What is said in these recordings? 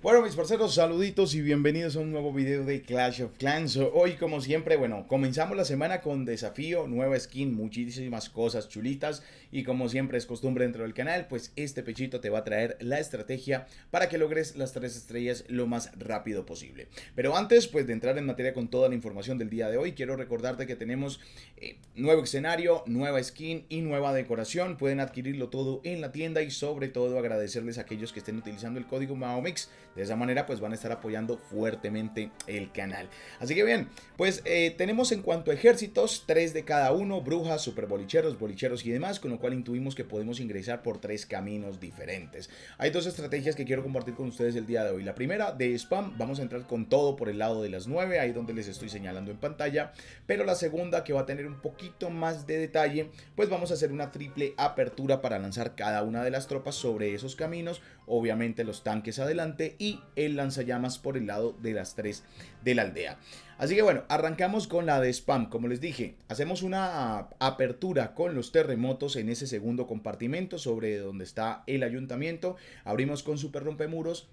Bueno, mis parceros, saluditos y bienvenidos a un nuevo video de Clash of Clans. Hoy, como siempre, bueno, comenzamos la semana con desafío, nueva skin, muchísimas cosas chulitas. Y como siempre es costumbre dentro del canal, pues este pechito te va a traer la estrategia para que logres las tres estrellas lo más rápido posible. Pero antes, pues de entrar en materia con toda la información del día de hoy, quiero recordarte que tenemos eh, nuevo escenario, nueva skin y nueva decoración. Pueden adquirirlo todo en la tienda y sobre todo agradecerles a aquellos que estén utilizando el código MAOMIX de esa manera pues van a estar apoyando fuertemente el canal. Así que bien, pues eh, tenemos en cuanto a ejércitos, tres de cada uno, brujas, superbolicheros, bolicheros y demás, con lo cual intuimos que podemos ingresar por tres caminos diferentes. Hay dos estrategias que quiero compartir con ustedes el día de hoy. La primera de spam, vamos a entrar con todo por el lado de las nueve ahí donde les estoy señalando en pantalla, pero la segunda que va a tener un poquito más de detalle, pues vamos a hacer una triple apertura para lanzar cada una de las tropas sobre esos caminos, obviamente los tanques adelante y el lanzallamas por el lado de las 3 de la aldea. Así que bueno, arrancamos con la de spam. Como les dije, hacemos una apertura con los terremotos en ese segundo compartimento sobre donde está el ayuntamiento. Abrimos con super rompemuros,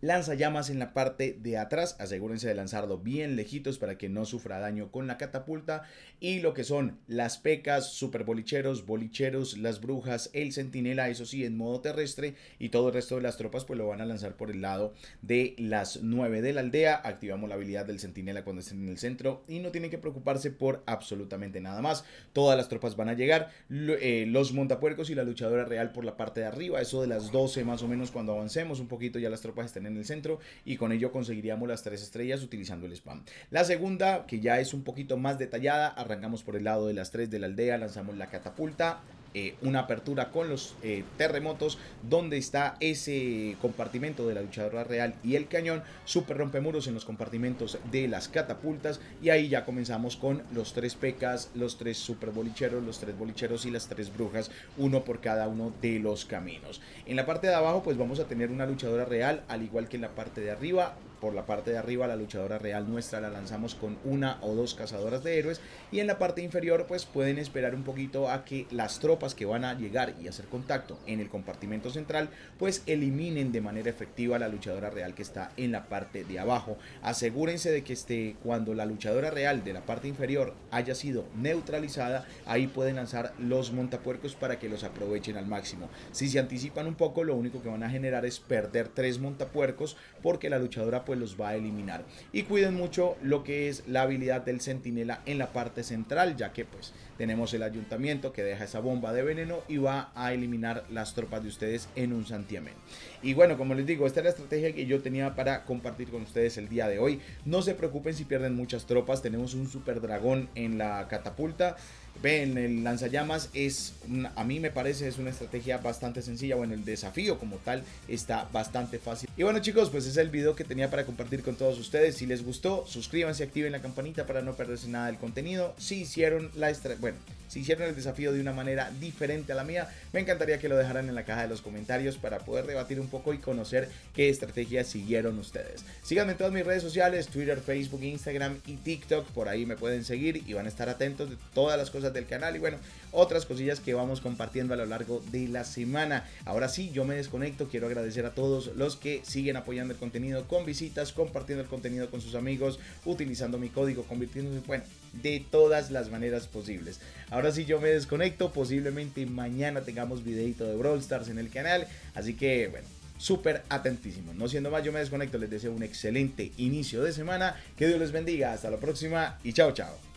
llamas en la parte de atrás. Asegúrense de lanzarlo bien lejitos para que no sufra daño con la catapulta. Y lo que son las pecas, super bolicheros, bolicheros, las brujas, el centinela, eso sí, en modo terrestre. Y todo el resto de las tropas pues lo van a lanzar por el lado de las 9 de la aldea. Activamos la habilidad del centinela cuando estén en el centro. Y no tienen que preocuparse por absolutamente nada más. Todas las tropas van a llegar. Eh, los montapuercos y la luchadora real por la parte de arriba. Eso de las 12 más o menos cuando avancemos un poquito ya las tropas estén en el centro y con ello conseguiríamos las tres estrellas utilizando el spam. La segunda, que ya es un poquito más detallada, arrancamos por el lado de las tres de la aldea, lanzamos la catapulta, eh, una apertura con los eh, terremotos, donde está ese compartimento de la luchadora real y el cañón, super muros en los compartimentos de las catapultas, y ahí ya comenzamos con los tres pecas, los tres super bolicheros, los tres bolicheros y las tres brujas, uno por cada uno de los caminos. En la parte de abajo, pues vamos a tener una luchadora real, al igual que en la parte de arriba, por la parte de arriba la luchadora real nuestra la lanzamos con una o dos cazadoras de héroes y en la parte inferior pues pueden esperar un poquito a que las tropas que van a llegar y hacer contacto en el compartimento central pues eliminen de manera efectiva la luchadora real que está en la parte de abajo. Asegúrense de que esté cuando la luchadora real de la parte inferior haya sido neutralizada, ahí pueden lanzar los montapuercos para que los aprovechen al máximo. Si se anticipan un poco, lo único que van a generar es perder tres montapuercos porque la luchadora pues los va a eliminar. Y cuiden mucho lo que es la habilidad del centinela en la parte central, ya que pues tenemos el ayuntamiento que deja esa bomba de veneno y va a eliminar las tropas de ustedes en un santiamén. Y bueno, como les digo, esta es la estrategia que yo tenía para compartir con ustedes el día de hoy. No se preocupen si pierden muchas tropas, tenemos un super dragón en la catapulta. Ven, el lanzallamas es, a mí me parece, es una estrategia bastante sencilla. Bueno, el desafío como tal está bastante fácil y bueno chicos, pues ese es el video que tenía para compartir con todos ustedes. Si les gustó, suscríbanse, activen la campanita para no perderse nada del contenido. Si hicieron la bueno, si hicieron el desafío de una manera diferente a la mía, me encantaría que lo dejaran en la caja de los comentarios para poder debatir un poco y conocer qué estrategias siguieron ustedes. Síganme en todas mis redes sociales, Twitter, Facebook, Instagram y TikTok. Por ahí me pueden seguir y van a estar atentos de todas las cosas del canal y bueno, otras cosillas que vamos compartiendo a lo largo de la semana. Ahora sí, yo me desconecto. Quiero agradecer a todos los que siguen apoyando el contenido con visitas, compartiendo el contenido con sus amigos, utilizando mi código, convirtiéndose, bueno, de todas las maneras posibles. Ahora sí yo me desconecto, posiblemente mañana tengamos videito de Brawl Stars en el canal, así que bueno, súper atentísimo. No siendo más, yo me desconecto, les deseo un excelente inicio de semana, que Dios les bendiga, hasta la próxima y chao chao.